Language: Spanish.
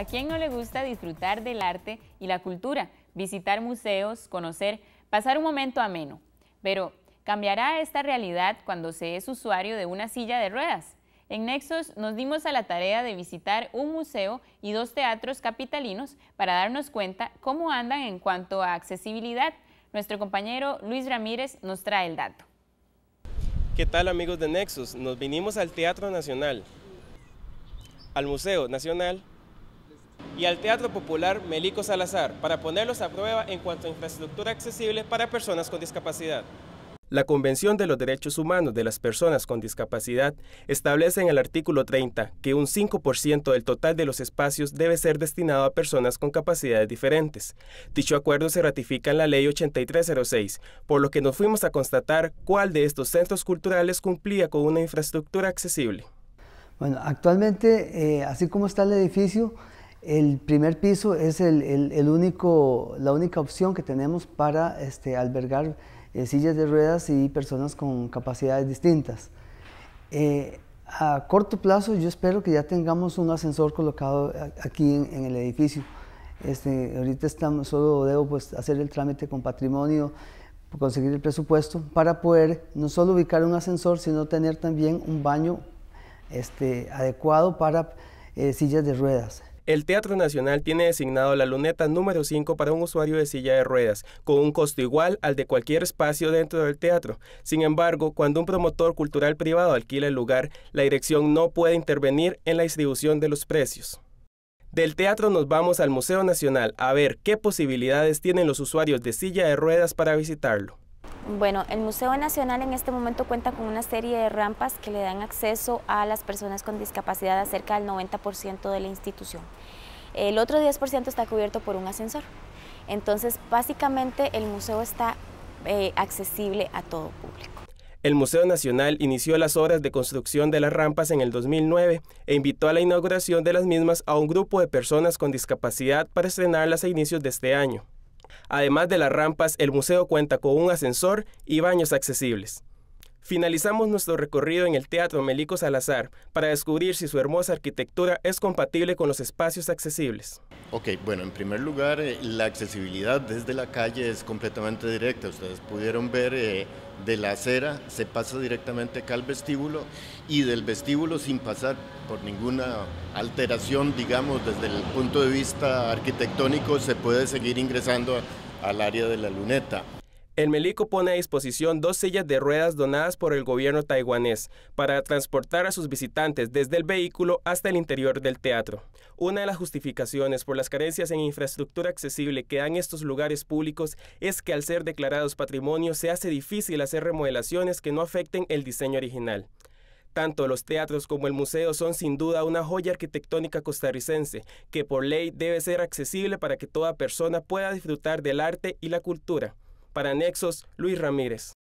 ¿A quién no le gusta disfrutar del arte y la cultura, visitar museos, conocer, pasar un momento ameno? Pero, ¿cambiará esta realidad cuando se es usuario de una silla de ruedas? En Nexos nos dimos a la tarea de visitar un museo y dos teatros capitalinos para darnos cuenta cómo andan en cuanto a accesibilidad. Nuestro compañero Luis Ramírez nos trae el dato. ¿Qué tal amigos de Nexus? Nos vinimos al Teatro Nacional, al Museo Nacional y al Teatro Popular Melico Salazar para ponerlos a prueba en cuanto a infraestructura accesible para personas con discapacidad. La Convención de los Derechos Humanos de las Personas con Discapacidad establece en el artículo 30 que un 5% del total de los espacios debe ser destinado a personas con capacidades diferentes. Dicho acuerdo se ratifica en la Ley 8306, por lo que nos fuimos a constatar cuál de estos centros culturales cumplía con una infraestructura accesible. Bueno, actualmente, eh, así como está el edificio, el primer piso es la única opción que tenemos para este, albergar eh, sillas de ruedas y personas con capacidades distintas. Eh, a corto plazo yo espero que ya tengamos un ascensor colocado eh, aquí en, el edificio. Este, ahorita solo debo pues, hacer el trámite con patrimonio, conseguir el presupuesto para poder no solo ubicar un ascensor, sino tener también un baño este, adecuado para sillas de ruedas. El Teatro Nacional tiene designado la luneta número 5 para un usuario de silla de ruedas, con un costo igual al de cualquier espacio dentro del teatro. Sin embargo, cuando un promotor cultural privado alquila el lugar, la dirección no puede intervenir en la distribución de los precios. Del teatro nos vamos al Museo Nacional a ver qué posibilidades tienen los usuarios de silla de ruedas para visitarlo. Bueno, el Museo Nacional en este momento cuenta con una serie de rampas que le dan acceso a las personas con discapacidad a cerca del 90% de la institución. El otro 10% está cubierto por un ascensor. Entonces, básicamente el museo está eh, accesible a todo público. El Museo Nacional inició las obras de construcción de las rampas en el 2009 e invitó a la inauguración de las mismas a un grupo de personas con discapacidad para estrenarlas a inicios de este año. Además de las rampas, el museo cuenta con un ascensor y baños accesibles. Finalizamos nuestro recorrido en el Teatro Melico Salazar para descubrir si su hermosa arquitectura es compatible con los espacios accesibles. Ok, bueno, en primer lugar, eh, la accesibilidad desde la calle es completamente directa. Ustedes pudieron ver eh, de la acera se pasa directamente acá al vestíbulo y del vestíbulo sin pasar por ninguna alteración, digamos, desde el punto de vista arquitectónico, se puede seguir ingresando al área de la luneta. El Melico pone a disposición dos sillas de ruedas donadas por el gobierno taiwanés para transportar a sus visitantes desde el vehículo hasta el interior del teatro. Una de las justificaciones por las carencias en infraestructura accesible que dan estos lugares públicos es que al ser declarados patrimonio se hace difícil hacer remodelaciones que no afecten el diseño original. Tanto los teatros como el museo son sin duda una joya arquitectónica costarricense que por ley debe ser accesible para que toda persona pueda disfrutar del arte y la cultura. Para Nexos, Luis Ramírez.